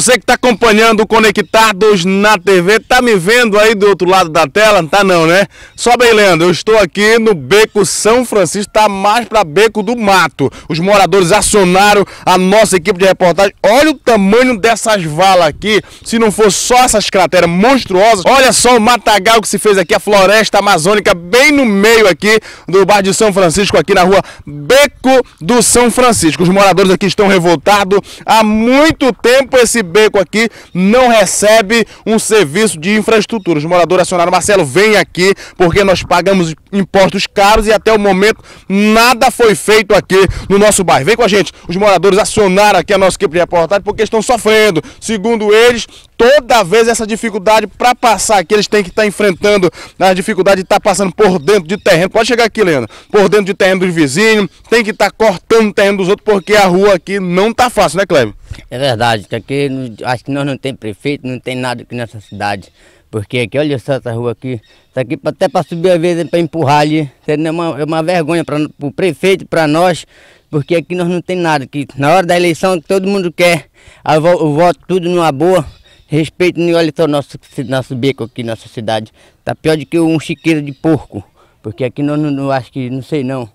você que está acompanhando Conectados na TV, tá me vendo aí do outro lado da tela? Tá não, né? Só bem, Leandro, eu estou aqui no Beco São Francisco, tá mais para Beco do Mato. Os moradores acionaram a nossa equipe de reportagem. Olha o tamanho dessas valas aqui, se não for só essas crateras monstruosas. Olha só o matagal que se fez aqui, a floresta amazônica bem no meio aqui do bairro de São Francisco, aqui na rua Beco do São Francisco. Os moradores aqui estão revoltados há muito tempo esse Beco aqui não recebe um serviço de infraestrutura. Os moradores acionaram, Marcelo, vem aqui, porque nós pagamos impostos caros e até o momento nada foi feito aqui no nosso bairro. Vem com a gente, os moradores acionaram aqui a nossa equipe de reportagem porque estão sofrendo. Segundo eles, toda vez essa dificuldade para passar aqui, eles têm que estar tá enfrentando a dificuldade de estar tá passando por dentro de terreno. Pode chegar aqui, Leandro, por dentro de terreno dos vizinhos, tem que estar tá cortando o terreno dos outros porque a rua aqui não tá fácil, né, Cleber? É verdade, aqui acho que nós não tem prefeito, não tem nada aqui nessa cidade. Porque aqui, olha só essa rua aqui. Isso aqui até para subir às vezes, para empurrar ali. É uma, é uma vergonha para o prefeito, para nós, porque aqui nós não tem nada. Que na hora da eleição todo mundo quer. Eu, eu voto tudo numa boa. Respeito, olha só nosso, nosso beco aqui, nossa cidade. Tá pior do que um chiqueiro de porco. Porque aqui nós não, não acho que, não sei não.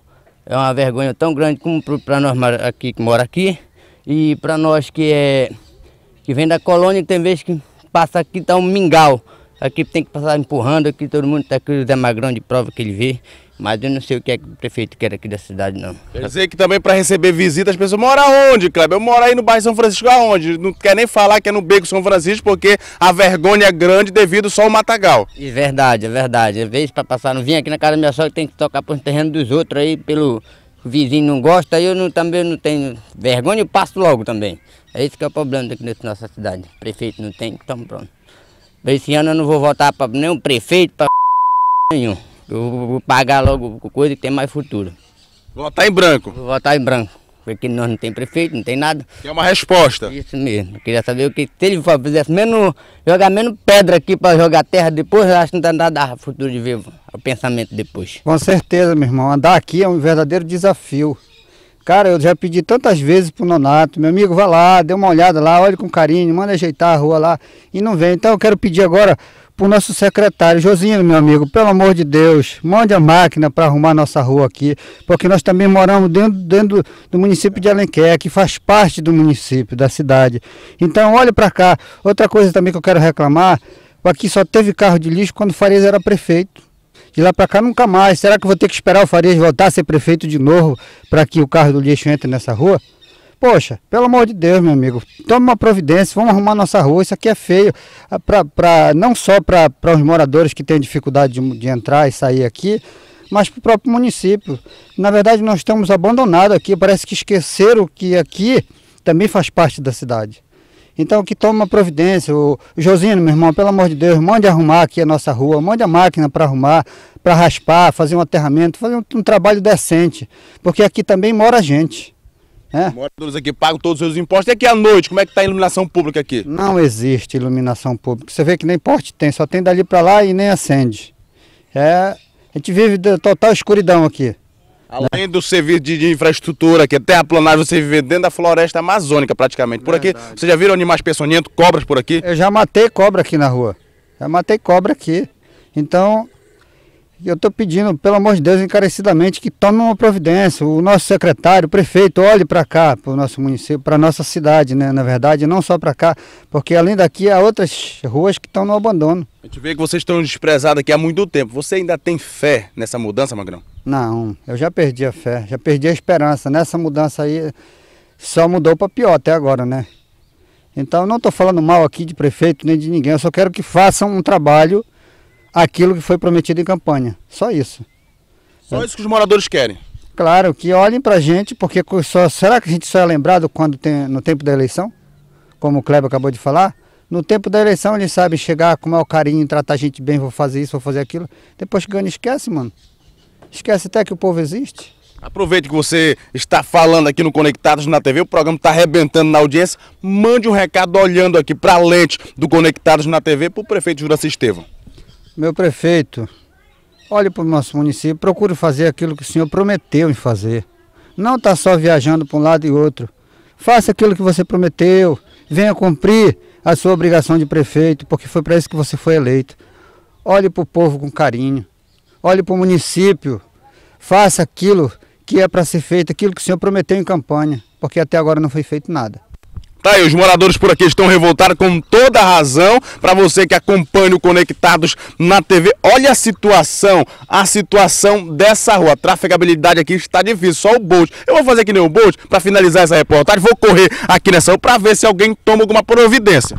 É uma vergonha tão grande como para nós aqui que mora aqui. E para nós que é que vem da colônia, tem vezes que passa aqui tá um mingau. Aqui tem que passar empurrando, aqui todo mundo tá aqui o Zé Magrão de prova que ele vê. Mas eu não sei o que é que o prefeito quer aqui da cidade, não. Quer dizer que também para receber visitas, as pessoas moram onde, Kleber? Eu moro aí no bairro São Francisco, aonde? Não quer nem falar que é no Beco São Francisco, porque a vergonha é grande devido só ao matagal. É verdade, é verdade. Às é vezes para passar, não vim aqui na casa da minha sogra, tem que tocar por um terreno dos outros aí, pelo o vizinho não gosta, eu não, também não tenho vergonha, eu passo logo também. É isso que é o problema aqui nessa nossa cidade. Prefeito não tem, então pronto. Esse ano eu não vou votar para nenhum prefeito, para nenhum. Eu vou pagar logo coisa que tem mais futuro. Votar em branco? Vou votar em branco. Porque nós não tem prefeito, não tem nada. Tem é uma resposta. Isso mesmo. queria saber o que. Se ele fizesse menos. jogar menos pedra aqui para jogar terra depois, eu acho que não dá tá futuro de vivo. O pensamento depois. Com certeza, meu irmão. Andar aqui é um verdadeiro desafio. Cara, eu já pedi tantas vezes pro Nonato, meu amigo, vá lá, dê uma olhada lá, olhe com carinho, manda ajeitar a rua lá e não vem. Então eu quero pedir agora para o nosso secretário, Josino, meu amigo, pelo amor de Deus, mande a máquina para arrumar nossa rua aqui, porque nós também moramos dentro, dentro do município de Alenquer, que faz parte do município, da cidade. Então, olhe para cá. Outra coisa também que eu quero reclamar, aqui só teve carro de lixo quando o Farias era prefeito. De lá para cá nunca mais. Será que eu vou ter que esperar o Farias voltar a ser prefeito de novo para que o carro do lixo entre nessa rua? Poxa, pelo amor de Deus, meu amigo, tome uma providência, vamos arrumar nossa rua, isso aqui é feio, ah, pra, pra, não só para os moradores que têm dificuldade de, de entrar e sair aqui, mas para o próprio município. Na verdade, nós estamos abandonados aqui, parece que esqueceram que aqui também faz parte da cidade. Então que toma providência. O Josino, meu irmão, pelo amor de Deus, mande arrumar aqui a nossa rua, mande a máquina para arrumar, para raspar, fazer um aterramento, fazer um, um trabalho decente, porque aqui também mora gente. É? Moradores aqui pagam todos os seus impostos. E aqui à noite, como é que está a iluminação pública aqui? Não existe iluminação pública. Você vê que nem porte tem, só tem dali para lá e nem acende. É, a gente vive de total escuridão aqui. Além né? do serviço de infraestrutura, que a terraplanagem, você vive dentro da floresta amazônica praticamente. Por Verdade. aqui, você já viram animais peçonhentos, cobras por aqui? Eu já matei cobra aqui na rua. Já matei cobra aqui. Então, e eu estou pedindo, pelo amor de Deus, encarecidamente, que tome uma providência. O nosso secretário, o prefeito, olhe para cá, para o nosso município, para a nossa cidade, né? Na verdade, não só para cá, porque além daqui há outras ruas que estão no abandono. A gente vê que vocês estão desprezados aqui há muito tempo. Você ainda tem fé nessa mudança, Magrão? Não, eu já perdi a fé, já perdi a esperança. Nessa mudança aí só mudou para pior até agora, né? Então, não estou falando mal aqui de prefeito nem de ninguém, eu só quero que façam um trabalho aquilo que foi prometido em campanha. Só isso. Só isso que os moradores querem. Claro, que olhem para a gente, porque só, será que a gente só é lembrado quando tem, no tempo da eleição? Como o Kleber acabou de falar? No tempo da eleição eles sabem chegar com o maior carinho, tratar a gente bem, vou fazer isso, vou fazer aquilo. Depois que ganha, esquece, mano. Esquece até que o povo existe. Aproveite que você está falando aqui no Conectados na TV, o programa está arrebentando na audiência. Mande um recado olhando aqui para a lente do Conectados na TV para o prefeito Jura Estevão meu prefeito, olhe para o nosso município, procure fazer aquilo que o senhor prometeu em fazer. Não está só viajando para um lado e outro. Faça aquilo que você prometeu, venha cumprir a sua obrigação de prefeito, porque foi para isso que você foi eleito. Olhe para o povo com carinho, olhe para o município, faça aquilo que é para ser feito, aquilo que o senhor prometeu em campanha, porque até agora não foi feito nada. Tá aí, os moradores por aqui estão revoltados com toda a razão. Para você que acompanha o Conectados na TV, olha a situação, a situação dessa rua. A trafegabilidade aqui está difícil, só o Bolt. Eu vou fazer que nem o Bolt para finalizar essa reportagem. Vou correr aqui nessa rua para ver se alguém toma alguma providência.